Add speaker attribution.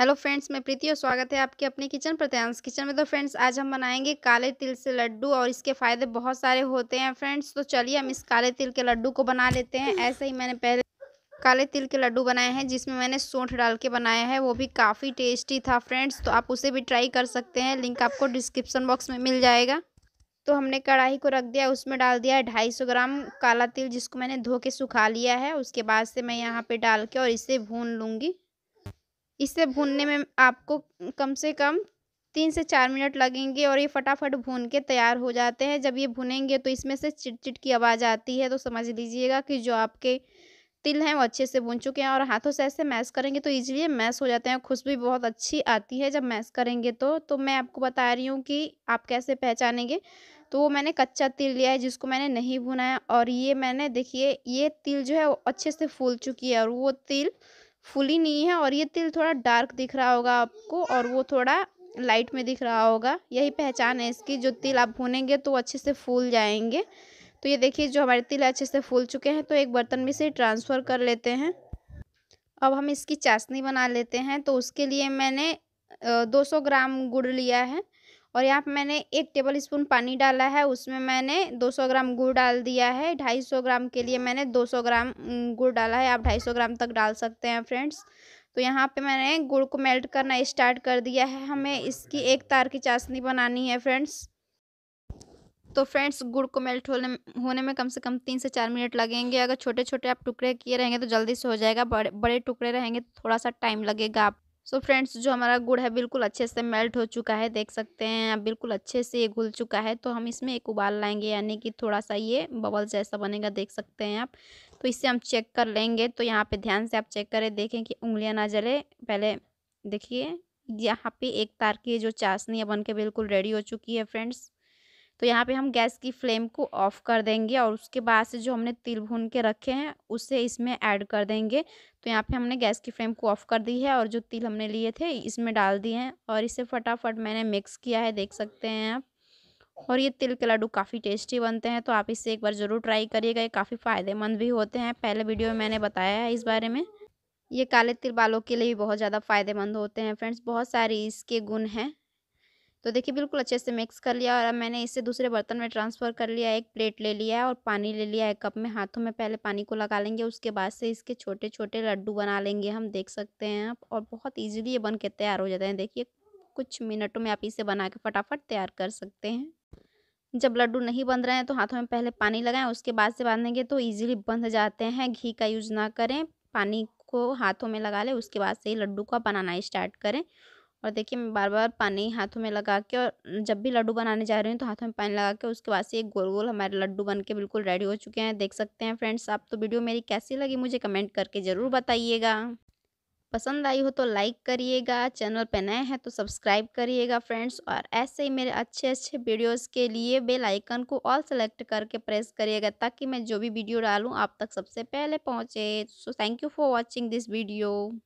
Speaker 1: hello friends मैं प्रीति और स्वागत है आपके अपने किचन प्रत्यांश किचन में तो फ्रेंड्स आज हम बनाएंगे काले तिल से लड्डू और इसके फायदे बहुत सारे होते हैं फ्रेंड्स तो चलिए हम इस काले तिल के लड्डू को बना लेते हैं ऐसे ही मैंने पहले काले तिल के लड्डू बनाए हैं जिसमें मैंने सोंठ डाल के बनाया है वो भी काफ़ी टेस्टी था फ्रेंड्स तो आप उसे भी ट्राई कर सकते हैं लिंक आपको डिस्क्रिप्सन बॉक्स में मिल जाएगा तो हमने कढ़ाई को रख दिया उसमें डाल दिया है ढाई सौ ग्राम काला तिल जिसको मैंने धो के सुखा लिया है उसके बाद से मैं यहाँ पे डाल के और इसे भून लूँगी इसे भूनने में आपको कम से कम तीन से चार मिनट लगेंगे और ये फटाफट भून के तैयार हो जाते हैं जब ये भुनेंगे तो इसमें से चिटचिट की आवाज़ आती है तो समझ लीजिएगा कि जो आपके तिल हैं वो अच्छे से भुन चुके हैं और हाथों से ऐसे मैश करेंगे तो इजीली मैश हो जाते हैं खुशबू बहुत अच्छी आती है जब मैश करेंगे तो तो मैं आपको बता रही हूँ कि आप कैसे पहचानेंगे तो वो मैंने कच्चा तिल लिया है जिसको मैंने नहीं भुना है और ये मैंने देखिए ये तिल जो है वो अच्छे से फूल चुकी है और वो तिल फुली नहीं है और ये तिल थोड़ा डार्क दिख रहा होगा आपको और वो थोड़ा लाइट में दिख रहा होगा यही पहचान है इसकी जो तिल आप भूनेंगे तो अच्छे से फूल जाएंगे तो ये देखिए जो हमारे तिल अच्छे से फूल चुके हैं तो एक बर्तन में से ट्रांसफ़र कर लेते हैं अब हम इसकी चाशनी बना लेते हैं तो उसके लिए मैंने 200 ग्राम गुड़ लिया है और यहाँ पे मैंने एक टेबल स्पून पानी डाला है उसमें मैंने 200 ग्राम गुड़ डाल दिया है 250 ग्राम के लिए मैंने 200 ग्राम गुड़ डाला है आप 250 ग्राम तक डाल सकते हैं फ्रेंड्स तो यहाँ पे मैंने गुड़ को मेल्ट करना स्टार्ट कर दिया है हमें इसकी एक तार की चाशनी बनानी है फ्रेंड्स तो फ्रेंड्स गुड़ को मेल्ट होने होने में कम से कम तीन से चार मिनट लगेंगे अगर छोटे छोटे आप टुकड़े किए रहेंगे तो जल्दी से हो जाएगा बड़े बड़े टुकड़े रहेंगे तो थोड़ा सा टाइम लगेगा आप सो so फ्रेंड्स जो हमारा गुड़ है बिल्कुल अच्छे से मेल्ट हो चुका है देख सकते हैं अब बिल्कुल अच्छे से ये घुल चुका है तो हम इसमें एक उबाल लाएंगे यानी कि थोड़ा सा ये बबल जैसा बनेगा देख सकते हैं आप तो इससे हम चेक कर लेंगे तो यहाँ पे ध्यान से आप चेक करें देखें कि उंगलियाँ ना जले पहले देखिए यहाँ पे एक तार की जो चाशनी है बन के बिल्कुल रेडी हो चुकी है फ्रेंड्स तो यहाँ पे हम गैस की फ्लेम को ऑफ़ कर देंगे और उसके बाद से जो हमने तिल भून के रखे हैं उसे इसमें ऐड कर देंगे तो यहाँ पे हमने गैस की फ्लेम को ऑफ़ कर दी है और जो तिल हमने लिए थे इसमें डाल दिए हैं और इसे फटाफट मैंने मिक्स किया है देख सकते हैं आप और ये तिल के लड्डू काफ़ी टेस्टी बनते हैं तो आप इसे एक बार ज़रूर ट्राई करिएगा ये काफ़ी फ़ायदेमंद भी होते हैं पहले वीडियो में मैंने बताया है इस बारे में ये काले तिल बालों के लिए भी बहुत ज़्यादा फ़ायदेमंद होते हैं फ्रेंड्स बहुत सारी इसके गुण हैं तो देखिए बिल्कुल अच्छे से मिक्स कर लिया और अब मैंने इसे दूसरे बर्तन में ट्रांसफ़र कर लिया एक प्लेट ले लिया है और पानी ले लिया है कप में हाथों में पहले पानी को लगा लेंगे उसके बाद से इसके छोटे छोटे लड्डू बना लेंगे हम देख सकते हैं आप और बहुत ईजिली ये बन के तैयार हो जाते हैं देखिए कुछ मिनटों में आप इसे बना के फटाफट तैयार कर सकते हैं जब लड्डू नहीं बन रहे हैं तो हाथों में पहले पानी लगाएं उसके बाद से बांधेंगे तो इजीली बंध जाते हैं घी का यूज़ ना करें पानी को हाथों में लगा लें उसके बाद से ही लड्डू का बनाना स्टार्ट करें और देखिए मैं बार बार पानी हाथों में लगा के और जब भी लड्डू बनाने जा रही हूँ तो हाथों में पानी लगा के उसके बाद से एक गोल गोल हमारे लड्डू बन के बिल्कुल रेडी हो चुके हैं देख सकते हैं फ्रेंड्स आप तो वीडियो मेरी कैसी लगी मुझे कमेंट करके ज़रूर बताइएगा पसंद आई हो तो लाइक करिएगा चैनल पर नए हैं तो सब्सक्राइब करिएगा फ्रेंड्स और ऐसे ही मेरे अच्छे अच्छे वीडियोज़ के लिए बेल आइकन को ऑल सेलेक्ट करके प्रेस करिएगा ताकि मैं जो भी वीडियो डालूँ आप तक सबसे पहले पहुँचे so thank you for watching this video